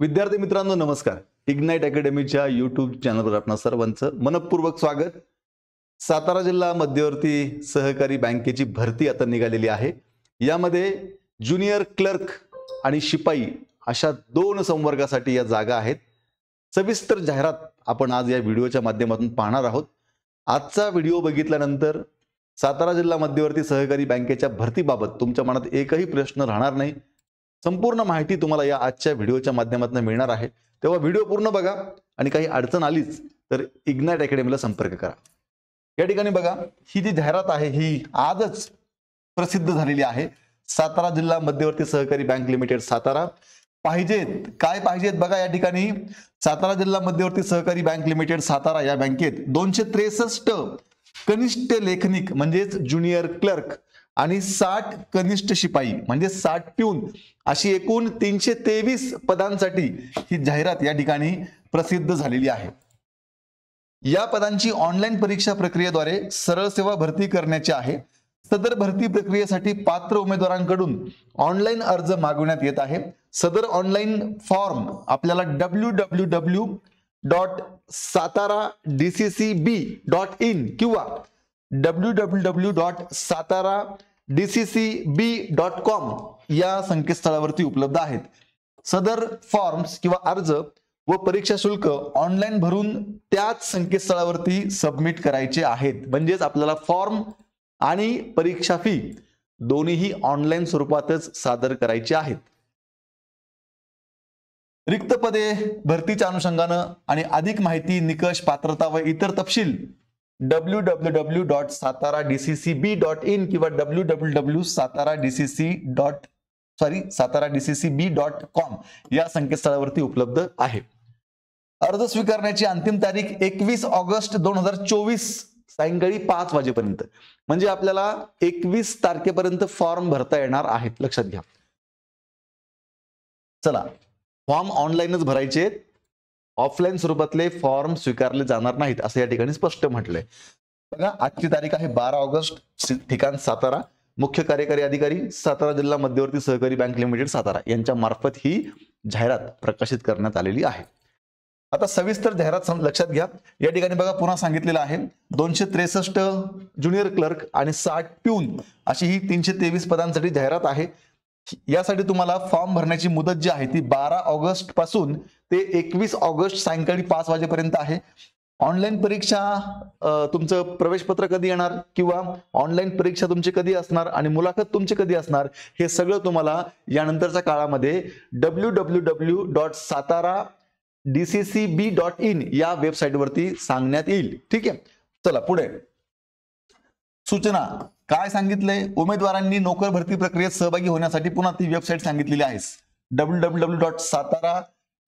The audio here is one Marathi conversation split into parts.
विद्यार्थी मित्रांनो नमस्कार इग्नाइट अकॅडमीच्या युट्यूब चॅनलवर आपण सर्वांचं मनपूर्वक स्वागत सातारा जिल्हा मध्यवर्ती सहकारी बँकेची भरती आता निघालेली आहे यामध्ये ज्युनियर क्लर्क आणि शिपाई अशा दोन संवर्गासाठी या जागा आहेत सविस्तर जाहिरात आपण आज या व्हिडिओच्या माध्यमातून पाहणार आहोत आजचा व्हिडिओ बघितल्यानंतर सातारा जिल्हा मध्यवर्ती सहकारी बँकेच्या भरतीबाबत तुमच्या मनात एकही प्रश्न राहणार नाही संपूर्ण माहिती तुम्हाला या आजच्या व्हिडिओच्या माध्यमातून मिळणार आहे तेव्हा व्हिडिओ पूर्ण बघा आणि काही अडचण आलीच तर इग्नाइट अकॅडमीला संपर्क करा या ठिकाणी बघा ही जी जाहिरात आहे ही आजच प्रसिद्ध झालेली आहे सातारा जिल्हा मध्यवर्ती सहकारी बँक लिमिटेड सातारा पाहिजेत काय पाहिजेत बघा या ठिकाणी सातारा जिल्हा मध्यवर्ती सहकारी बँक लिमिटेड सातारा या बँकेत दोनशे त्रेसष्ट कनिष्ठ लेखनिक म्हणजेच ज्युनियर क्लर्क आणि साठ कनिष्ठ शिपाई म्हणजे साठ पिऊन अशी एकूण तीनशे तेवीस पदांसाठी ही जाहिरात या ठिकाणी प्रसिद्ध झालेली आहे या पदांची ऑनलाईन परीक्षा प्रक्रियेद्वारे सरळ सेवा भरती करण्याची आहे सदर भरती प्रक्रियेसाठी पात्र उमेदवारांकडून ऑनलाईन अर्ज मागवण्यात येत आहे सदर ऑनलाईन फॉर्म आपल्याला W W W dot Satara D C C B dot in किंवा W W W dot Satara D C C B dot com या संकेतस्थळावरती उपलब्ध आहेत सदर फॉर्म्स किंवा अर्ज व परीक्षा शुल्क ऑनलाईन भरून त्याच संकेतस्थळावरती सबमिट करायचे आहेत म्हणजेच आपल्याला फॉर्म आणि परीक्षा फी दोन्हीही ऑनलाईन स्वरूपातच सादर करायचे आहेत रिक्त पदे भरतीच्या अनुषंगानं आणि अधिक माहिती निकष पात्रता व इतर तपशील W W W dot Satara DCC B dot in किंवा W W W Satara DCC dot sorry Satara D C C B dot com या संकेतस्थळावरती उपलब्ध आहे अर्ज स्वीकारण्याची अंतिम तारीख एकवीस ऑगस्ट दोन हजार चोवीस सायंकाळी पाच वाजेपर्यंत म्हणजे आपल्याला एकवीस तारखेपर्यंत फॉर्म भरता येणार आहेत लक्षात घ्या चला फॉर्म ऑनलाईनच भरायचे ऑफलाईन स्वरूपातले फॉर्म स्वीकारले जाणार नाहीत असं या ठिकाणी स्पष्ट म्हटलंय बघा आजची तारीख आहे बारा ऑगस्ट ठिकाण सातारा मुख्य कार्यकारी अधिकारी सातारा जिल्हा मध्यवर्ती सहकारी बँक लिमिटेड सातारा यांच्या मार्फत ही जाहिरात प्रकाशित करण्यात आलेली आहे आता सविस्तर जाहिरात लक्षात घ्या या ठिकाणी बघा पुन्हा सांगितलेलं आहे दोनशे त्रेसष्ट ज्युनियर क्लर्क आणि साठ प्यून अशी ही तीनशे तेवीस पदांसाठी जाहिरात आहे यासाठी तुम्हाला फॉर्म भरण्याची मुदत जी आहे ती बारा ऑगस्ट पासून ते एकवीस ऑगस्ट सायंकाळी पाच वाजेपर्यंत आहे ऑनलाईन परीक्षा तुमचं प्रवेश पत्र कधी येणार किंवा ऑनलाईन परीक्षा तुमची कधी असणार आणि मुलाखत तुमची कधी असणार हे सगळं तुम्हाला यानंतरच्या काळामध्ये W W W dot Satara D C C B dot in या वेबसाईटवरती सांगण्यात येईल ठीक आहे चला पुढे सूचना काय सांगितलंय उमेदवारांनी नोकर भरती प्रक्रियेत सहभागी होण्यासाठी पुन्हा ती वेबसाईट सांगितलेली आहेस W W W dot Satara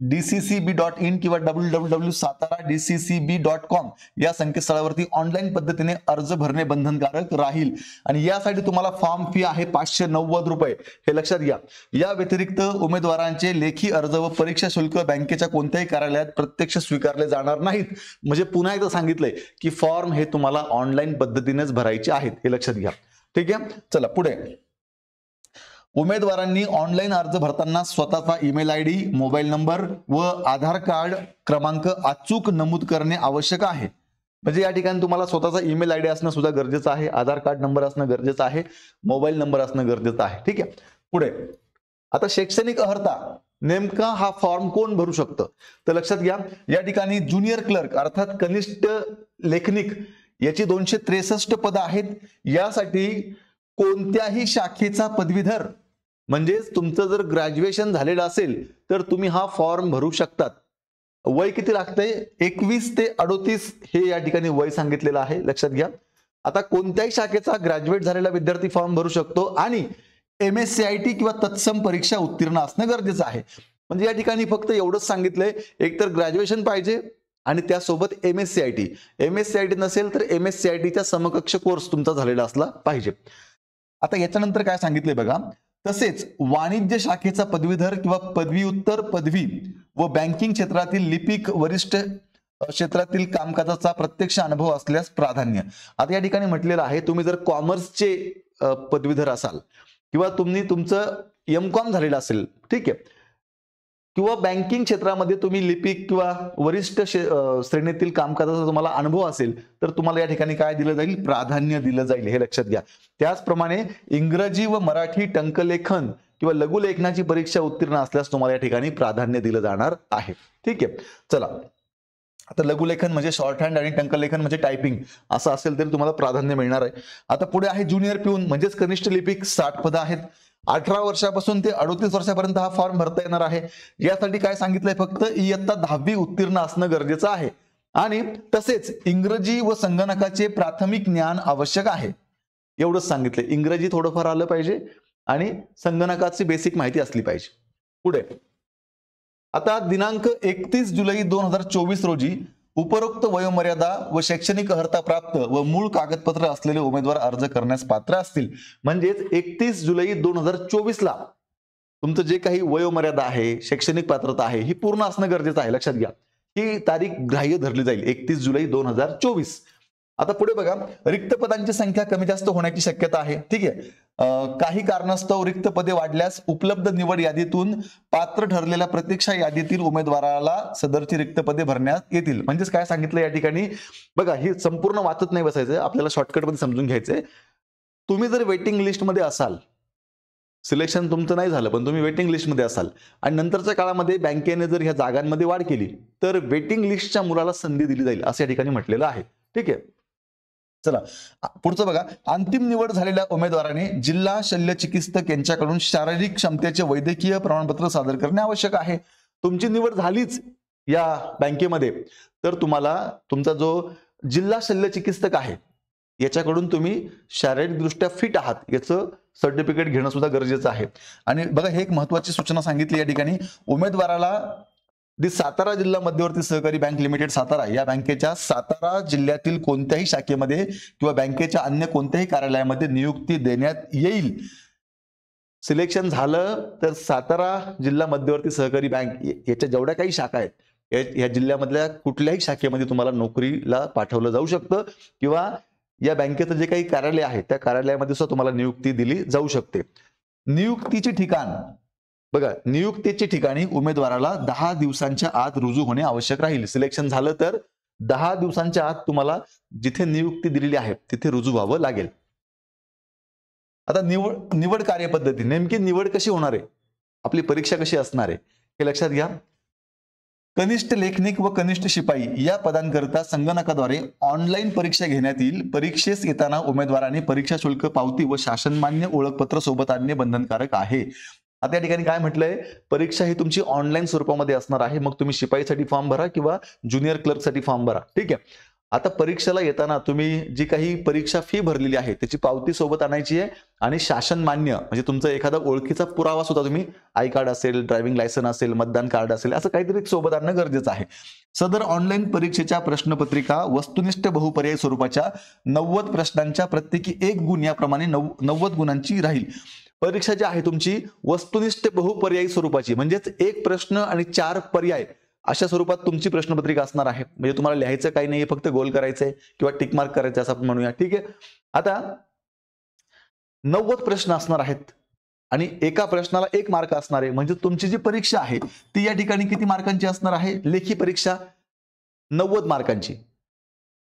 DCCB dot in किंवा W W W Satara DCCB dot com या संकेतस्थळावरती ऑनलाईन पद्धतीने अर्ज भरणे बंधनकारक राहील आणि यासाठी तुम्हाला फॉर्म फी आहे पाचशे नव्वद रुपये हे लक्षात घ्या या व्यतिरिक्त उमेदवारांचे लेखी अर्ज व परीक्षा शुल्क बँकेच्या कोणत्याही कार्यालयात प्रत्यक्ष स्वीकारले जाणार नाहीत म्हणजे पुन्हा एकदा सांगितलंय की फॉर्म हे तुम्हाला ऑनलाईन पद्धतीनेच भरायचे आहेत हे लक्षात घ्या ठीक आहे चला पुढे उमेदवारांनी ऑनलाईन अर्ज भरताना स्वतःचा email I D mobile number व आधार कार्ड क्रमांक अचूक नमूद करणे आवश्यक आहे म्हणजे या ठिकाणी तुम्हाला स्वतःचा ईमेल आय डी असणं सुद्धा गरजेचं आहे आधार कार्ड नंबर असणं गरजेचं आहे मोबाईल नंबर असणं गरजेचं आहे ठीक आहे पुढे आता शैक्षणिक अर्हता नेमका हा फॉर्म कोण भरू शकतं तर लक्षात घ्या या ठिकाणी ज्युनियर क्लर्क अर्थात कनिष्ठ लेखनिक याची दोनशे त्रेसष्ट पद आहेत यासाठी कोणत्याही शाखेचा पदवीधर म्हणजेच तुमचं जर ग्रॅज्युएशन झालेलं असेल तर तुम्ही हा फॉर्म भरू शकतात वय किती लागतंय एकवीस ते अडोतीस हे या ठिकाणी वय सांगितलेलं आहे लक्षात घ्या आता कोणत्याही शाखेचा ग्रॅज्युएट झालेला विद्यार्थी फॉर्म भरू शकतो आणि M S C I T किंवा तत्सम परीक्षा उत्तीर्ण असणं गरजेचं आहे म्हणजे या ठिकाणी फक्त एवढंच सांगितलंय एकतर ग्रॅज्युएशन पाहिजे आणि त्यासोबत M S C I T M S C I T नसेल तर एम एस सी आय टीचा समकक्ष कोर्स तुमचा झालेला असला पाहिजे आता याच्यानंतर काय सांगितलंय बघा तसेच वाणिज्य शाखेचा पदवीधर किंवा पदवी उत्तर पदवी व बँकिंग क्षेत्रातील लिपिक वरिष्ठ क्षेत्रातील कामकाजाचा प्रत्यक्ष अनुभव असल्यास प्राधान्य आता या ठिकाणी म्हटलेलं आहे तुम्ही जर कॉमर्सचे पदवीधर असाल किंवा तुम्ही तुमचं एम झालेलं असेल ठीक आहे किंवा बँकिंग क्षेत्रामध्ये तुम्ही लिपिक किंवा वरिष्ठ श्रेणीतील कामकाजाचा तुम्हाला अनुभव असेल तर तुम्हाला या ठिकाणी काय दिलं जाईल प्राधान्य दिलं जाईल हे लक्षात घ्या त्याचप्रमाणे इंग्रजी व मराठी टंकलेखन किंवा लघुलेखनाची परीक्षा उत्तीर्ण असल्यास तुम्हाला या ठिकाणी प्राधान्य दिलं जाणार आहे ठीक आहे चला आता लघुलेखन म्हणजे शॉर्ट हँड आणि टंकलेखन म्हणजे टायपिंग असं असेल तरी तुम्हाला प्राधान्य मिळणार आहे आता पुढे आहे ज्युनियर पिऊन म्हणजेच कनिष्ठ लिपिक साठ पदं आहेत अठरा वर्षापासून ते अडतीस वर्षापर्यंत हा फॉर्म भरता येणार आहे यासाठी काय सांगितलंय फक्त इयत्ता दहावी उत्तीर्ण असणं गरजेचं आहे आणि तसेच इंग्रजी व संगणकाचे प्राथमिक ज्ञान आवश्यक आहे एवढंच सांगितले इंग्रजी थोडंफार आलं पाहिजे आणि संगणकाची बेसिक माहिती असली पाहिजे पुढे आता दिनांक एकतीस जुलै दोन हजार चोवीस रोजी उपरोक्त वयोमर्यादा व शैक्षणिक अर्हता प्राप्त व मूळ कागदपत्र असलेले उमेदवार अर्ज करण्यास पात्र असतील म्हणजेच एकतीस जुलै दोन हजार चोवीस ला तुमचं जे काही वयोमर्यादा आहे शैक्षणिक पात्रता आहे ही पूर्ण असणं गरजेचं आहे लक्षात घ्या ही तारीख ग्राह्य धरली जाईल एकतीस जुलै दोन हजार चोवीस आता पुढे बघा रिक्त पदांची संख्या कमी जास्त होण्याची शक्यता आहे ठीक आहे काही कारणास्तव रिक्त पदे वाढल्यास उपलब्ध निवड यादीतून पात्र ठरलेल्या प्रतीक्षा यादीतील उमेदवाराला सदरची रिक्त पदे भरण्यात येतील म्हणजेच काय सांगितलं या ठिकाणी बघा हे संपूर्ण वाचत नाही बसायचं आपल्याला शॉर्टकटमध्ये समजून घ्यायचंय तुम्ही जर वेटिंग लिस्टमध्ये असाल सिलेक्शन तुमचं नाही झालं पण तुम्ही वेटिंग लिस्टमध्ये असाल आणि नंतरच्या काळामध्ये बँकेने जर ह्या जागांमध्ये वाढ केली तर वेटिंग लिस्टच्या मुलाला संधी दिली जाईल असं या ठिकाणी म्हटलेलं आहे ठीक आहे चला पुढचं बघा अंतिम निवड झालेल्या उमेदवाराने जिल्हा शल्य चिकित्सक यांच्याकडून शारीरिक क्षमतेचे वैद्यकीय प्रमाणपत्र सादर करणे आवश्यक आहे तुमची निवड झालीच या बँकेमध्ये तर तुम्हाला तुमचा जो जिल्हा शल्य चिकित्सक आहे याच्याकडून तुम्ही शारीरिकदृष्ट्या फिट आहात याचं सर्टिफिकेट घेणं सुद्धा गरजेचं आहे आणि बघा हे एक महत्वाची सूचना सांगितली या ठिकाणी उमेदवाराला दी सातारा जिल्हा मध्यवर्ती सहकारी बँक लिमिटेड सातारा या बँकेच्या सातारा जिल्ह्यातील कोणत्याही शाखेमध्ये किंवा बँकेच्या अन्य कोणत्याही कार्यालयामध्ये नियुक्ती देण्यात येईल सिलेक्शन झालं तर सातारा जिल्हा मध्यवर्ती सहकारी बँक याच्या जेवढ्या काही शाखा आहेत या जिल्ह्यामधल्या कुठल्याही शाखेमध्ये तुम्हाला नोकरीला पाठवलं जाऊ शकतं किंवा या बँकेचं जे काही कार्यालय आहे त्या कार्यालयामध्ये सुद्धा तुम्हाला नियुक्ती दिली जाऊ शकते नियुक्तीचे ठिकाण बघा नियुक्तीची ठिकाणी उमेदवाराला दहा दिवसांच्या आत रुजू होणे आवश्यक राहील सिलेक्शन झालं तर दहा दिवसांच्या आत तुम्हाला जिथे नियुक्ती दिलेली आहे तिथे रुजू व्हावं लागेल आता निवड निवड कार्यपद्धती नेमकी निवड कशी होणार आहे आपली परीक्षा कशी असणार आहे हे लक्षात घ्या कनिष्ठ लेखनिक व कनिष्ठ शिपाई या पदांकरिता संगणकाद्वारे ऑनलाईन परीक्षा घेण्यात येईल परीक्षेस येताना उमेदवाराने परीक्षा शुल्क पावती व शासनमान्य ओळखपत्र सोबत आणणे बंधनकारक आहे आता या ठिकाणी काय म्हटलंय परीक्षा ही तुमची ऑनलाईन स्वरूपामध्ये असणार आहे मग तुम्ही शिपाईसाठी फॉर्म भरा किंवा ज्युनियर क्लर्कसाठी फॉर्म भरा ठीक आहे आता परीक्षेला येताना तुम्ही जी काही परीक्षा फी भरलेली आहे त्याची पावती सोबत आणायची आहे आणि शासन मान्य म्हणजे तुमचा एखादा ओळखीचा पुरावा सुद्धा तुम्ही आय कार्ड असेल ड्रायव्हिंग लायसन असेल मतदान कार्ड असेल असं काहीतरी सोबत आणणं गरजेचं आहे सदर ऑनलाईन परीक्षेच्या प्रश्नपत्रिका वस्तुनिष्ठ बहुपर्यायी स्वरूपाच्या नव्वद प्रश्नांच्या प्रत्येकी एक गुण याप्रमाणे नव्वद गुणांची राहील परीक्षा जी आहे तुमची वस्तुनिष्ठ बहुपर्यायी स्वरूपाची म्हणजेच एक प्रश्न आणि चार पर्याय अशा स्वरूपात तुमची प्रश्नपत्रिका असणार आहे म्हणजे तुम्हाला लिहायचं काही नाही फक्त गोल करायचंय किंवा टिकमार्क करायचं असं आपण म्हणूया ठीक आहे आता नव्वद प्रश्न असणार आहेत आणि एका प्रश्नाला एक मार्क असणार आहे म्हणजे तुमची जी परीक्षा आहे ती या ठिकाणी किती मार्कांची असणार आहे लेखी परीक्षा नव्वद मार्कांची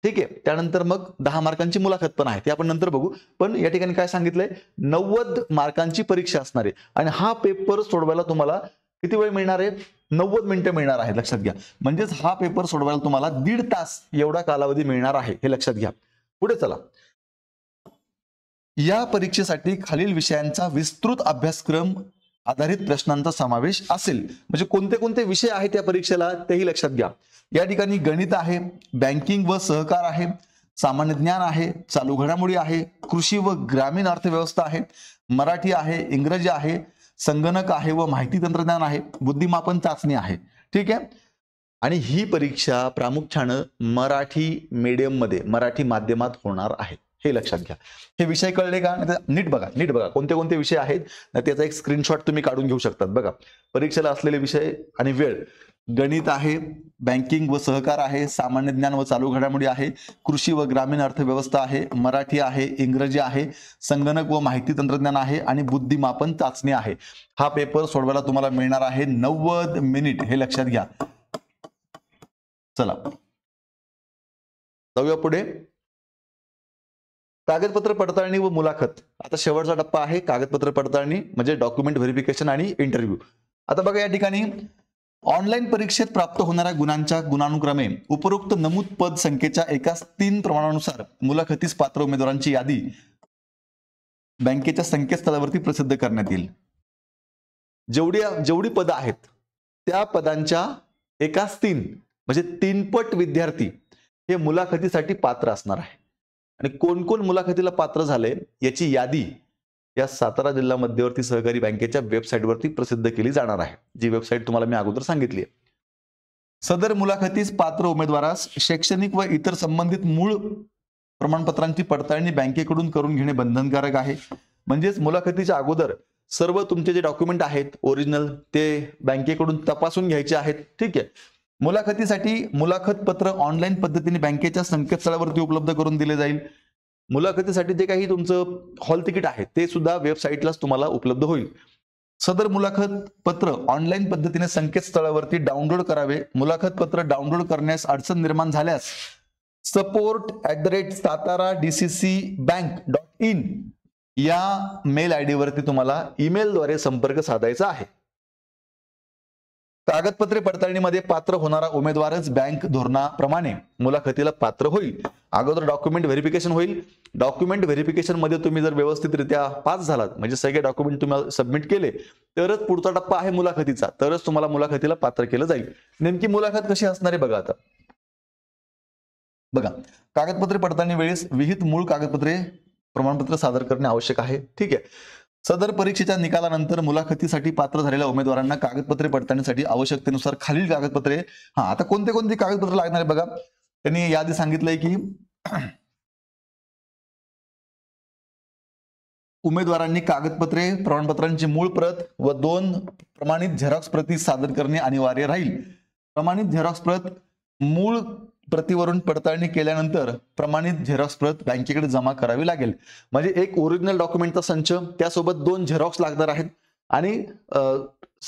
ठीक आहे त्यानंतर मग दहा मार्कांची मुलाखत पण आहे ते आपण नंतर बघू पण या ठिकाणी काय सांगितलंय नव्वद मार्कांची परीक्षा असणार आहे आणि हा पेपर सोडवायला तुम्हाला किती वेळ मिळणार आहे नव्वद मिनिटं मिळणार आहे लक्षात घ्या म्हणजेच हा पेपर सोडवायला तुम्हाला दीड तास एवढा कालावधी मिळणार आहे हे लक्षात घ्या पुढे चला या परीक्षेसाठी खालील विषयांचा विस्तृत अभ्यासक्रम आधारित प्रश्नांचा समावेश असेल म्हणजे कोणते कोणते विषय आहेत या परीक्षेला तेही लक्षात घ्या या ठिकाणी गणित आहे बँकिंग व सहकार आहे सामान्य ज्ञान आहे चालू घडामोडी आहे कृषी व ग्रामीण अर्थव्यवस्था आहे मराठी आहे इंग्रजी आहे संगणक आहे व माहिती तंत्रज्ञान आहे बुद्धिमापन चाचणी आहे ठीक आहे आणि ही परीक्षा प्रामुख्यानं मराठी मीडियममध्ये मराठी माध्यमात होणार आहे हे लक्षात घ्या हे विषय कळले का नीट बघा नीट बघा कोणते कोणते विषय आहेत त्याचा एक स्क्रीनशॉट तुम्ही काढून घेऊ शकतात बघा परीक्षेला असलेले विषय आणि वेळ गणित आहे बँकिंग व सहकार आहे सामान्य ज्ञान व चालू घडामोडी आहे कृषी व ग्रामीण अर्थव्यवस्था आहे मराठी आहे इंग्रजी आहे संगणक व माहिती तंत्रज्ञान आहे आणि बुद्धिमापन चाचणी आहे हा पेपर सोडवायला तुम्हाला मिळणार आहे नव्वद मिनिट हे लक्षात घ्या चला जाऊया पुढे कागदपत्र पडताळणी व मुलाखत आता शेवटचा टप्पा आहे कागदपत्र पडताळणी म्हणजे डॉक्युमेंट व्हेरिफिकेशन आणि इंटरव्ह्यू आता बघा या ठिकाणी ऑनलाईन परीक्षेत प्राप्त होणाऱ्या गुणांच्या गुणानुक्रमे उपरोक्त नमूद पद संख्येच्या एकाच तीन प्रमाणानुसार मुलाखतीस पात्र उमेदवारांची यादी बँकेच्या संकेतस्थळावरती प्रसिद्ध करण्यात येईल जेवढी जेवढी पद आहेत त्या पदांच्या एकाच तीन म्हणजे तीनपट विद्यार्थी हे मुलाखतीसाठी पात्र असणार आहे आणि कोण कोण मुलाखतीला पात्र झाले याची यादी या सातारा जिल्हा मध्यवर्ती सहकारी बँकेच्या वरती प्रसिद्ध केली जाणार आहे जी वेबसाईट तुम्हाला मी अगोदर सांगितली सदर मुलाखतीस पात्र उमेदवारास शैक्षणिक व इतर संबंधित मूळ प्रमाणपत्रांची पडताळणी बँकेकडून करून घेणे बंधनकारक आहे म्हणजेच मुलाखतीच्या अगोदर सर्व तुमचे जे डॉक्युमेंट आहेत ओरिजिनल ते बँकेकडून तपासून घ्यायचे आहेत ठीक आहे मुलाखतीसाठी मुलाखत पत्र ऑनलाईन पद्धतीने बँकेच्या संकेतस्थळावरती उपलब्ध करून दिले जाईल मुलाखतीसाठी जे काही तुमचं हॉल तिकीट आहे ते सुद्धा वेबसाईटलाच तुम्हाला उपलब्ध होईल सदर मुलाखत पत्र ऑनलाईन पद्धतीने संकेतस्थळावरती डाउनलोड करावे मुलाखत पत्र डाउनलोड करण्यास अडचण निर्माण झाल्यास support at the rate Satara C bank dot in या मेल आय डीवरती तुम्हाला ईमेलद्वारे संपर्क साधायचा आहे कागदपत्रे पडताळणीमध्ये पात्र होणारा उमेदवारच बँक धोरणाप्रमाणे मुलाखतीला पात्र होईल अगोदर डॉक्युमेंट व्हेरिफिकेशन होईल डॉक्युमेंट व्हेरिफिकेशन मध्ये तुम्ही जर व्यवस्थितरित्या पास झालात म्हणजे सगळे डॉक्युमेंट तुम्ही सबमिट केले तरच पुढचा टप्पा आहे मुलाखतीचा तरच तुम्हाला मुलाखतीला पात्र केलं जाईल नेमकी मुलाखत कशी असणार आहे बघा आता बघा कागदपत्रे पडताळणी वेळेस विहित मूळ कागदपत्रे प्रमाणपत्र सादर करणे आवश्यक आहे ठीक आहे सदर परीक्षेच्या निकालानंतर मुलाखतीसाठी पात्र झालेल्या उमेदवारांना कागदपत्रे पडताळण्यासाठी आवश्यकतेनुसार खालील कागदपत्रे हा आता कोणते कोणते कागदपत्र लागणार आहे बघा त्यांनी यादी सांगितलंय की उमेदवारांनी कागदपत्रे प्रमाणपत्रांची मूळ प्रत व दोन प्रमाणित झेरॉक्स प्रती सादर करणे अनिवार्य राहील प्रमाणित झेरॉक्स प्रत मूळ प्रतिवरून पडताळणी केल्यानंतर प्रमाणित झेरॉक्स प्रत बँकेकडे जमा करावी लागेल म्हणजे एक ओरिजिनल डॉक्युमेंटचा संच त्यासोबत दोन झेरॉक्स लागणार आहेत आणि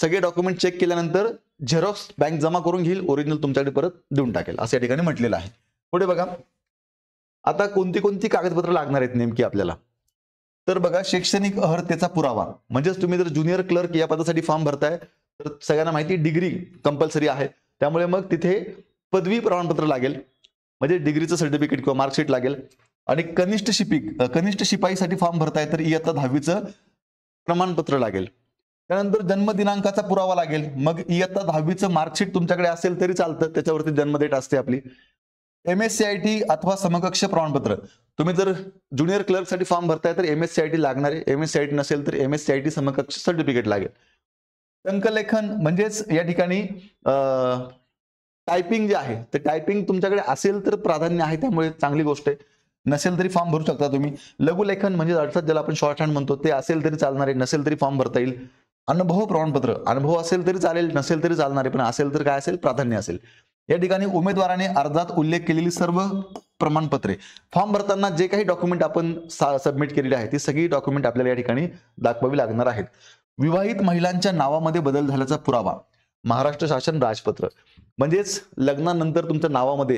सगळे डॉक्युमेंट चेक केल्यानंतर झेरॉक्स बँक जमा करून घेईल ओरिजिनल तुमच्याकडे परत देऊन टाकेल असं या ठिकाणी म्हटलेलं आहे पुढे बघा आता कोणती कोणती कागदपत्र लागणार आहेत नेमकी आपल्याला तर बघा शैक्षणिक अर्हतेचा पुरावा म्हणजेच तुम्ही जर ज्युनियर क्लर्क या पदासाठी फॉर्म भरताय तर सगळ्यांना माहिती डिग्री कंपल्सरी आहे त्यामुळे मग तिथे पदवी प्रमाणपत्र लागेल म्हणजे डिग्रीचं सर्टिफिकेट किंवा मार्कशीट लागेल आणि कनिष्ठ शिपी कनिष्ठ शिपाईसाठी फॉर्म भरताय तर इयत्ता दहावीचं प्रमाणपत्र लागेल त्यानंतर जन्मदिनांकाचा पुरावा लागेल मग इयत्ता दहावीचं मार्कशीट तुमच्याकडे असेल तरी चालतं त्याच्यावरती जन्मदेट असते आपली M S C I T अथवा समकक्ष प्रमाणपत्र तुम्ही जर ज्युनियर क्लर्कसाठी फॉर्म भरताय तर M S C I T लागणार आहे M S C I T नसेल तर M S C I T समकक्ष सर्टिफिकेट लागेल अंकलेखन म्हणजेच या ठिकाणी टायपिंग जे आहे ते टायपिंग तुमच्याकडे असेल तर प्राधान्य आहे त्यामुळे चांगली गोष्ट आहे नसेल तरी फॉर्म भरू शकता तुम्ही लघुलेखन म्हणजे अर्थात ज्याला आपण शॉर्ट हँड म्हणतो ते असेल तरी चालणार आहे नसेल तरी फॉर्म भरता येईल अनुभव प्रमाणपत्र अनुभव असेल तरी चालेल नसेल तरी चालणार आहे पण असेल तर काय असेल प्राधान्य असेल या ठिकाणी उमेदवाराने अर्जात उल्लेख केलेली सर्व प्रमाणपत्रे फॉर्म भरताना जे काही डॉक्युमेंट आपण सबमिट केलेले आहे ती सगळी डॉक्युमेंट आपल्याला या ठिकाणी दाखवावी लागणार आहेत विवाहित महिलांच्या नावामध्ये बदल झाल्याचा पुरावा महाराष्ट्र शासन राजपत्र म्हणजेच लग्नानंतर तुमच्या नावामध्ये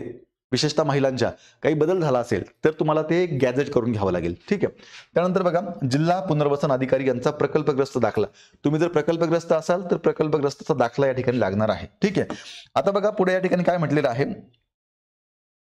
विशेषतः महिलांच्या काही बदल झाला असेल तर तुम्हाला ते गॅजेट करून घ्यावं लागेल ठीक आहे त्यानंतर बघा जिल्हा पुनर्वसन अधिकारी यांचा प्रकल्पग्रस्त दाखला तुम्ही जर प्रकल्पग्रस्त असाल तर प्रकल्पग्रस्तचा दाखला या ठिकाणी लागणार आहे ठीक आहे आता बघा पुढे या ठिकाणी काय म्हटलेलं आहे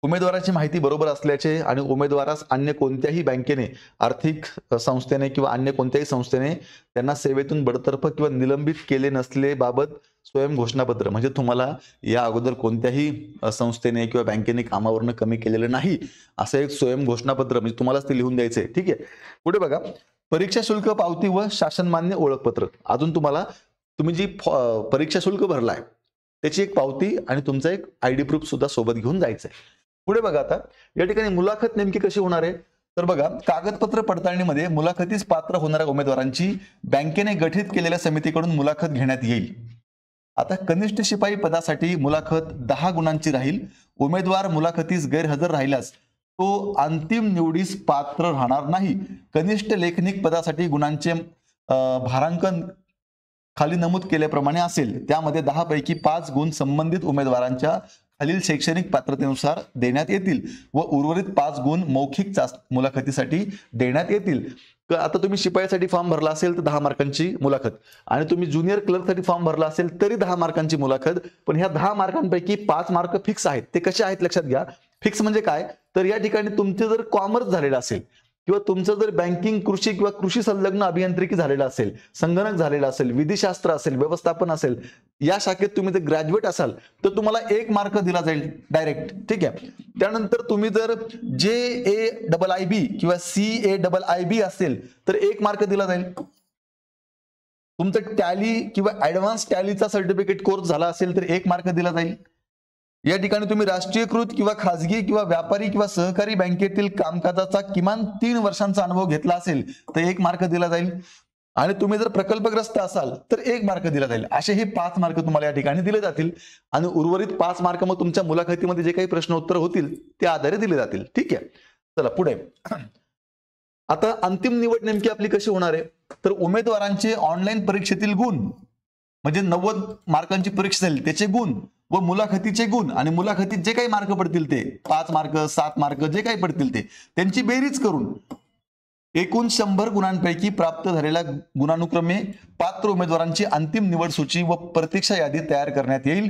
उमेदवाराची माहिती बरोबर असल्याचे आणि उमेदवारास अन्य कोणत्याही बँकेने आर्थिक संस्थेने किंवा अन्य कोणत्याही संस्थेने त्यांना सेवेतून बडतर्फ किंवा निलंबित केले नसलेबाबत स्वयं घोषणापत्र म्हणजे तुम्हाला या अगोदर कोणत्याही संस्थेने किंवा बँकेने कामावरनं कमी केलेलं नाही असं एक स्वयं घोषणापत्र म्हणजे तुम्हालाच ते लिहून द्यायचंय ठीक आहे पुढे बघा परीक्षा शुल्क पावती व शासनमान्य ओळखपत्र अजून तुम्हाला तुम्ही जी परीक्षा शुल्क भरलाय त्याची एक पावती आणि तुमचा एक आय प्रूफ सुद्धा सोबत घेऊन जायचं आहे पुढे बघा आता या ठिकाणी मुलाखत नेमकी कशी होणार आहे तर बघा कागदपत्र पडताळणीमध्ये मुलाखतीस पात्र होणाऱ्या उमेदवारांची बँकेने गठीत केलेल्या समितीकडून मुलाखत घेण्यात येईल आता कनिष्ठ शिपाई पदासाठी मुलाखत दहा गुणांची राहील उमेदवार मुलाखतीस गैरहजर राहिल्यास तो अंतिम निवडीस पात्र राहणार नाही कनिष्ठ लेखनिक पदासाठी गुणांचे भारांकन खाली नमूद केल्याप्रमाणे असेल त्यामध्ये दहा पैकी पाच गुण संबंधित उमेदवारांच्या खालील शैक्षणिक पात्रतेनुसार देण्यात येतील व उर्वरित पाच गुण मौखिक मुलाखतीसाठी देण्यात येतील आता तुम्ही शिपायासाठी फॉर्म भरला असेल तर दहा मार्कांची मुलाखत आणि तुम्ही ज्युनियर क्लर्कसाठी फॉर्म भरला असेल तरी दहा मार्कांची मुलाखत पण ह्या दहा मार्कांपैकी पाच मार्क फिक्स आहेत ते कसे आहेत लक्षात घ्या फिक्स म्हणजे काय तर या ठिकाणी तुमचे जर कॉमर्स झालेलं असेल किंवा तुमचं जर बँकिंग कृषी किंवा कृषी संलग्न अभियांत्रिकी झालेलं असेल संगणक झालेला असेल विधिशास्त्र असेल व्यवस्थापन असेल या शाखेत तुम्ही जर ग्रॅज्युएट असाल तर तुम्हाला एक मार्क दिला जाईल डायरेक्ट ठीक आहे त्यानंतर तुम्ही जर जे ए डबल आय बी किंवा C A double I B असेल तर एक मार्क दिला जाईल तुमचं टॅली किंवा ऍडव्हान्स टॅलीचा सर्टिफिकेट कोर्स झाला असेल तर एक मार्क दिला जाईल या ठिकाणी तुम्ही राष्ट्रीयकृत किंवा खासगी किंवा व्यापारी किंवा सहकारी बँकेतील कामकाजाचा किमान तीन वर्षांचा अनुभव घेतला असेल तर एक मार्क दिला जाईल आणि तुम्ही जर प्रकल्पग्रस्त असाल तर एक मार्क दिला जाईल असे हे पाच मार्क तुम्हाला या ठिकाणी दिले जातील आणि उर्वरित पाच मार्क मग तुमच्या मुलाखतीमध्ये जे काही प्रश्न उत्तर होतील त्या आधारे दिले जातील ठीक आहे चला पुढे आता अंतिम निवड नेमकी आपली कशी होणार आहे तर उमेदवारांचे ऑनलाईन परीक्षेतील गुण म्हणजे नव्वद मार्कांची परीक्षा झाली त्याचे गुण व मुलाखतीचे गुण आणि मुलाखतीत जे काही मार्क पडतील ते पाच मार्क सात मार्क जे काही पडतील ते त्यांची बेरीज करून एकूण शंभर गुणांपैकी प्राप्त झालेल्या गुणानुक्रमे पात्र उमेदवारांची अंतिम निवड सूची व प्रतीक्षा यादी तयार करण्यात येईल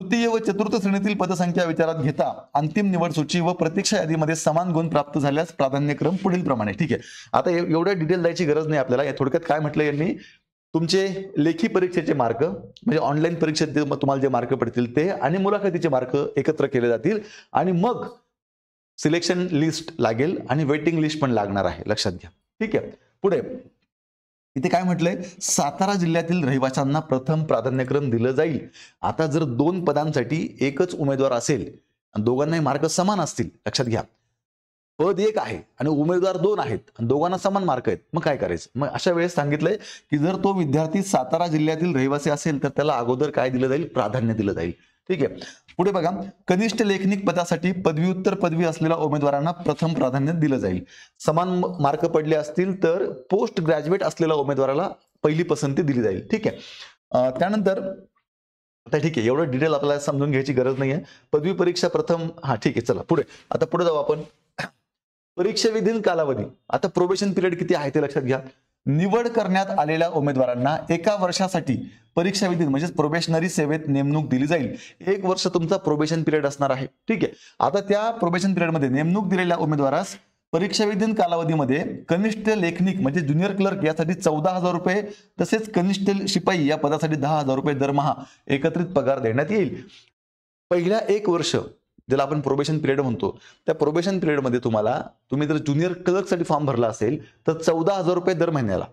तृतीय व चतुर्थ श्रेणीतील पदसंख्या विचारात घेता अंतिम निवड सूची व प्रतीक्षा यादीमध्ये समान गुण प्राप्त झाल्यास प्राधान्यक्रम पुढील प्रमाणे ठीक आहे आता एवढ्या डिटेल द्यायची गरज नाही आपल्याला या थोडक्यात काय म्हटलं यांनी तुमचे लेखी परीक्षेचे मार्क म्हणजे ऑनलाईन परीक्षेत तुम्हाला जे मार्क पडतील ते आणि मुलाखतीचे मार्क एकत्र केले जातील आणि मग सिलेक्शन लिस्ट लागेल आणि वेटिंग लिस्ट पण लागणार आहे लक्षात घ्या ठीक आहे पुढे इथे काय म्हटलंय सातारा जिल्ह्यातील रहिवाशांना प्रथम प्राधान्यक्रम दिलं जाईल आता जर दोन पदांसाठी एकच उमेदवार असेल दोघांनाही मार्क समान असतील लक्षात घ्या पद एक आहे आणि उमेदवार दोन आहेत आणि दोघांना समान मार्क आहेत मग काय करायचं मग अशा वेळेस सांगितलंय की जर तो विद्यार्थी सातारा जिल्ह्यातील रहिवासी असेल तर त्याला अगोदर काय दिलं जाईल प्राधान्य दिलं जाईल ठीक आहे पुढे बघा कनिष्ठ लेखनिक पदासाठी पदवी उत्तर पदवी असलेल्या उमेदवारांना प्रथम प्राधान्य दिलं जाईल समान मार्क पडले असतील तर पोस्ट ग्रॅज्युएट असलेल्या उमेदवाराला पहिली पसंती दिली जाईल ठीक आहे त्यानंतर आता ठीक आहे एवढं डिटेल आपल्याला समजून घ्यायची गरज नाही आहे पदवी परीक्षा प्रथम हा ठीक आहे चला पुढे आता पुढे जाऊ आपण परीक्षेविधील कालावधी आता प्रोबेशन पिरियड किती आहे ते लक्षात घ्या निवड करण्यात आलेल्या उमेदवारांना एका वर्षासाठी परीक्षा विधीन म्हणजेच प्रोबेशनरी सेवेत नेमणूक दिली जाईल एक वर्ष तुमचा प्रोबेशन पिरियड असणार आहे ठीक आहे आता त्या प्रोबेशन पिरियडमध्ये नेमणूक दिलेल्या उमेदवारास परीक्षाविधीन कालावधीमध्ये कनिष्ठ लेखनिक म्हणजे ज्युनियर क्लर्क यासाठी चौदा हजार रुपये तसेच कनिष्ठ शिपाई या पदासाठी दहा हजार रुपये दरमहा एकत्रित पगार देण्यात येईल पहिल्या एक वर्ष ज्याला आपण प्रोबेशन पिरियड म्हणतो त्या प्रोबेशन पिरियडमध्ये तुम्हाला तुम्ही जर ज्युनियर क्लर्कसाठी फॉर्म भरला असेल तर चौदा हजार रुपये दर महिन्याला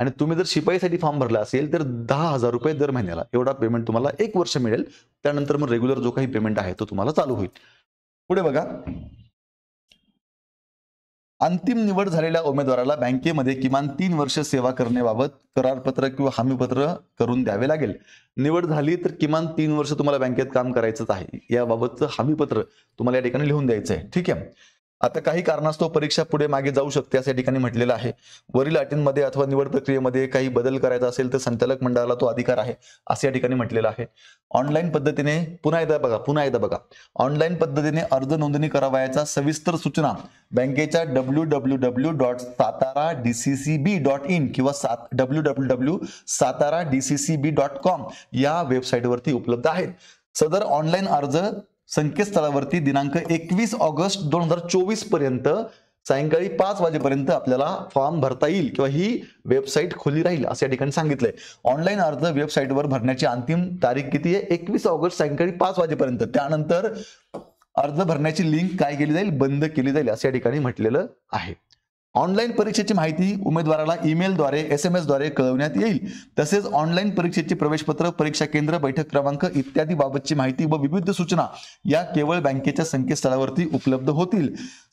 आणि तुम्ही जर शिपाईसाठी फॉर्म भरला असेल तर दहा हजार रुपये दर महिन्याला एवढा पेमेंट तुम्हाला एक वर्ष मिळेल त्यानंतर मग रेग्युलर जो काही पेमेंट आहे तो तुम्हाला चालू होईल पुढे बघा अंतिम निवड झालेल्या उमेदवाराला बँकेमध्ये किमान तीन वर्ष सेवा करण्याबाबत करारपत्र किंवा हमीपत्र करून द्यावे लागेल निवड झाली तर किमान तीन वर्ष तुम्हाला बँकेत काम करायचंच आहे याबाबतचं हमीपत्र तुम्हाला या ठिकाणी लिहून द्यायचं आहे ठीक आहे आता काही कारणास्तव परीक्षा पुढे मागे जाऊ शकते असं या ठिकाणी म्हटलेलं आहे वरील अटींमध्ये अथवा निवड प्रक्रियेमध्ये काही बदल करायचा असेल तर संचालक मंडळाला तो अधिकार आहे असं या ठिकाणी म्हटलेलं आहे ऑनलाईन पद्धतीने पुन्हा एकदा बघा पुन्हा एकदा बघा ऑनलाईन पद्धतीने अर्ज नोंदणी करावयाचा सविस्तर सूचना बँकेच्या W W W dot Satara D C C B dot in किंवा सात W W W Satara D C C B dot com या वेबसाईटवरती उपलब्ध आहेत सदर ऑनलाईन अर्ज संकेतस्थळावरती दिनांक एकवीस ऑगस्ट दोन हजार चोवीस पर्यंत सायंकाळी पाच वाजेपर्यंत आपल्याला फॉर्म भरता येईल किंवा ही वेबसाईट खुली राहील असं या ठिकाणी सांगितलंय ऑनलाईन अर्ज वेबसाईटवर भरण्याची अंतिम तारीख किती आहे एकवीस ऑगस्ट सायंकाळी पाच वाजेपर्यंत त्यानंतर अर्ज भरण्याची लिंक काय केली जाईल बंद केली जाईल असं या ठिकाणी म्हटलेलं आहे ऑनलाईन परीक्षेची माहिती उमेदवाराला ईमेलद्वारे एस एम एसद्वारे कळवण्यात येईल तसेच ऑनलाईन परीक्षेचे प्रवेशपत्र परीक्षा केंद्र बैठक क्रमांक इत्यादी बाबतची माहिती व विविध सूचना या केवळ बँकेच्या संकेतस्थळावरती उपलब्ध होतील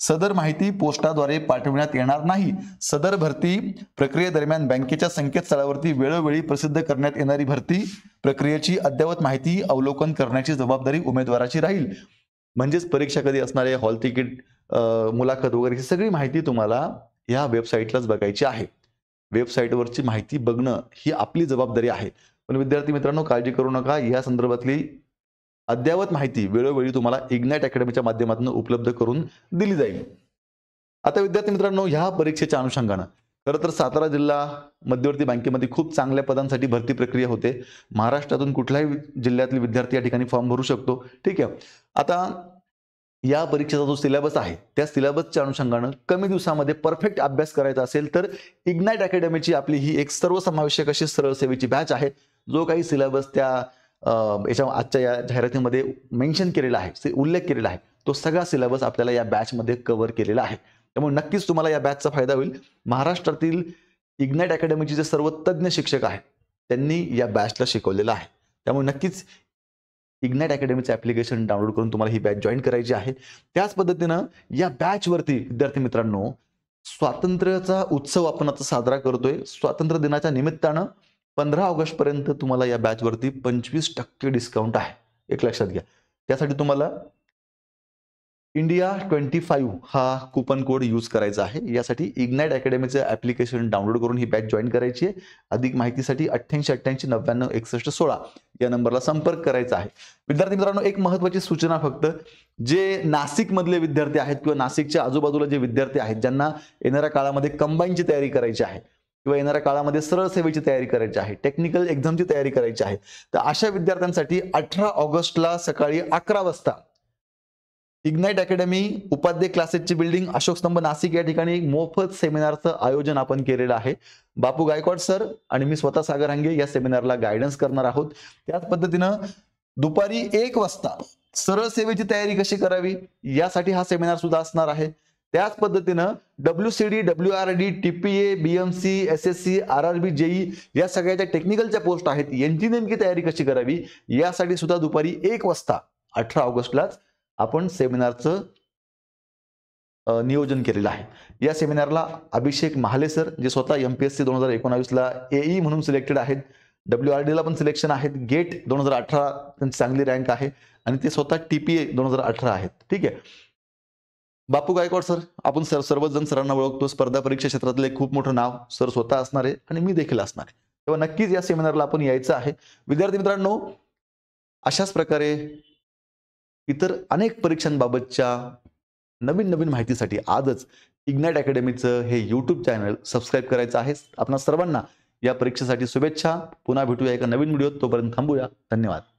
सदर माहिती पोस्टाद्वारे पाठविण्यात येणार नाही सदर भरती प्रक्रियेदरम्यान बँकेच्या संकेतस्थळावरती वेळोवेळी प्रसिद्ध करण्यात येणारी भरती प्रक्रियेची अद्ययावत माहिती अवलोकन करण्याची जबाबदारी उमेदवाराची राहील म्हणजेच परीक्षा कधी असणारे हॉल तिकीट मुलाखत वगैरे ही सगळी माहिती तुम्हाला ह्या वेबसाईटलाच बघायची आहे वेबसाईटवरची माहिती बघणं ही आपली जबाबदारी आहे पण विद्यार्थी मित्रांनो काळजी करू नका या संदर्भातली अद्ययावत माहिती वेळोवेळी तुम्हाला इग्नॅट अकॅडमीच्या माध्यमातून उपलब्ध करून दिली जाईल आता विद्यार्थी मित्रांनो ह्या परीक्षेच्या अनुषंगानं खरं तर सातारा जिल्हा मध्यवर्ती बँकेमध्ये खूप चांगल्या पदांसाठी भरती प्रक्रिया होते महाराष्ट्रातून कुठल्याही जिल्ह्यातले विद्यार्थी या ठिकाणी फॉर्म भरू शकतो ठीक आहे आता या परीक्षेचा जो सिलेबस आहे त्या सिलेबसच्या अनुषंगानं कमी दिवसामध्ये परफेक्ट अभ्यास करायचा असेल तर इग्नाईट अकॅडमीची आपली ही एक सर्वसमावेशक अशी सरळ सेवेची बॅच आहे जो काही सिलेबस त्या याच्या आजच्या या जाहिरातीमध्ये मेन्शन केलेला आहे उल्लेख केलेला आहे तो सगळा सिलेबस आपल्याला या बॅचमध्ये कव्हर केलेला आहे त्यामुळे नक्कीच तुम्हाला या बॅचचा फायदा होईल महाराष्ट्रातील इग्नाईट अकॅडमीचे जे सर्व तज्ज्ञ शिक्षक आहेत त्यांनी या बॅचला शिकवलेलं आहे त्यामुळे नक्कीच इग्नाइट अकॅडमीचं ॲप्लिकेशन डाउनलोड करून तुम्हाला ही बॅच जॉईन करायची आहे त्याच पद्धतीनं या बॅचवरती विद्यार्थी मित्रांनो स्वातंत्र्याचा उत्सव आपण आता साजरा करतोय स्वातंत्र्य दिनाच्या निमित्तानं पंधरा पर्यंत तुम्हाला या बॅचवरती पंचवीस टक्के डिस्काउंट आहे एक लक्षात घ्या त्यासाठी तुम्हाला इंडिया ट्वेंटी फाईव्ह हा कुपन कोड यूज करायचा आहे यासाठी इग्नाईट अकॅडमीचं ऍप्लिकेशन डाउनलोड करून ही बॅच जॉईन करायची आहे अधिक माहितीसाठी अठ्ठ्याऐंशी अठ्ठ्याऐंशी नव्याण्णव एकसष्ट सोळा या नंबरला संपर्क करायचा आहे विद्यार्थी मित्रांनो एक महत्वाची सूचना फक्त जे नाशिकमधले विद्यार्थी आहेत किंवा नाशिकच्या आजूबाजूला जे विद्यार्थी आहेत ज्यांना येणाऱ्या काळामध्ये कंबाईनची तयारी करायची आहे किंवा येणाऱ्या काळामध्ये सरळ सेवेची तयारी करायची आहे टेक्निकल एक्झामची तयारी करायची आहे तर अशा विद्यार्थ्यांसाठी अठरा ऑगस्टला सकाळी अकरा वाजता इग्नाइट अकॅडमी उपाध्याय क्लासेसची बिल्डिंग अशोक स्तंभ नाशिक या ठिकाणी मोफत सेमिनारचं आयोजन आपण केलेलं आहे बापू गायकवाड सर आणि मी स्वतः सागर हांगे या सेमिनारला गायडन्स करणार आहोत त्याच पद्धतीनं दुपारी एक वाजता सरळ सेवेची तयारी कशी करावी यासाठी हा सेमिनार सुद्धा असणार आहे त्याच पद्धतीनं W C D W R D TPA BMC S S C R R B JE या सगळ्या ज्या टेक्निकलच्या पोस्ट आहेत यांची नेमकी तयारी कशी करावी यासाठी सुद्धा दुपारी एक वाजता अठरा ऑगस्टलाच आपण सेमिनारचं नियोजन केलेलं आहे या सेमिनारला अभिषेक महाले सर जे स्वतः एम पी एस सी दोन हजार एकोणावीसला एई e म्हणून सिलेक्टेड आहेत डब्ल्यू आर डीला पण सिलेक्शन आहेत गेट दोन हजार अठरा त्यांची चांगली रँक आहे आणि ते स्वतः टी पी ए दोन हजार अठरा आहेत ठीक आहे बापू गायकवाड सर आपण सर सर्वच जण सरांना ओळखतो स्पर्धा परीक्षा एक खूप मोठं नाव सर स्वतः असणार आहे आणि मी देखील असणार आहे तेव्हा नक्कीच या सेमिनारला आपण यायचं आहे विद्यार्थी मित्रांनो अशाच प्रकारे इतर अनेक परीक्षांबाबतच्या नवीन नवीन माहितीसाठी आजच इग्नाइट अकॅडमीचं हे यूट्यूब चॅनल सबस्क्राईब करायचं आहे आपणा सर्वांना या परीक्षेसाठी शुभेच्छा पुन्हा भेटूया एका नवीन व्हिडिओत तोपर्यंत थांबूया धन्यवाद